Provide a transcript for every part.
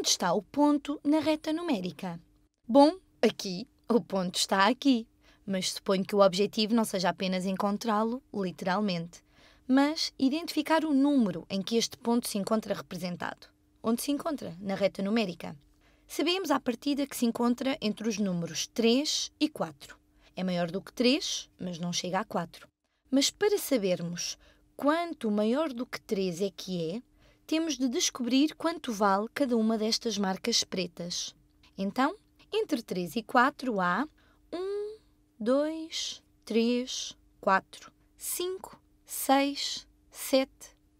onde está o ponto na reta numérica? Bom, aqui, o ponto está aqui, mas suponho que o objetivo não seja apenas encontrá-lo, literalmente, mas identificar o número em que este ponto se encontra representado. Onde se encontra? Na reta numérica. Sabemos à partida que se encontra entre os números 3 e 4. É maior do que 3, mas não chega a 4. Mas para sabermos quanto maior do que 3 é que é, temos de descobrir quanto vale cada uma destas marcas pretas. Então, entre 3 e 4 há 1, 2, 3, 4, 5, 6, 7,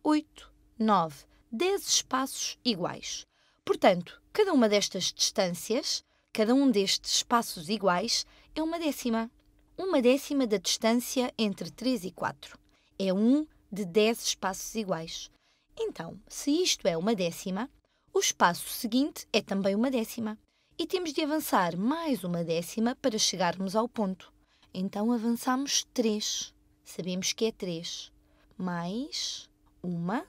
8, 9, 10 espaços iguais. Portanto, cada uma destas distâncias, cada um destes espaços iguais, é uma décima. Uma décima da distância entre 3 e 4. É 1 de 10 espaços iguais. Então, se isto é uma décima, o espaço seguinte é também uma décima. E temos de avançar mais uma décima para chegarmos ao ponto. Então avançamos 3. Sabemos que é 3. Mais uma,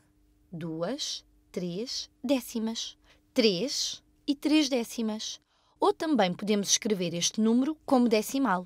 duas, três décimas. 3 e 3 décimas. Ou também podemos escrever este número como decimal.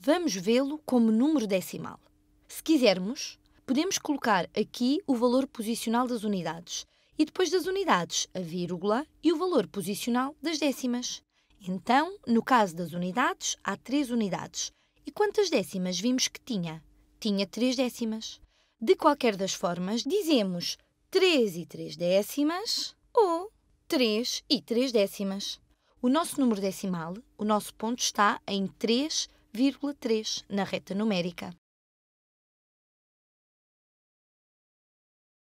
Vamos vê-lo como número decimal. Se quisermos, podemos colocar aqui o valor posicional das unidades e depois das unidades a vírgula e o valor posicional das décimas. Então, no caso das unidades, há três unidades. E quantas décimas vimos que tinha? Tinha três décimas. De qualquer das formas, dizemos 3 e 3 décimas ou 3 e 3 décimas. O nosso número decimal, o nosso ponto está em 3,3 na reta numérica.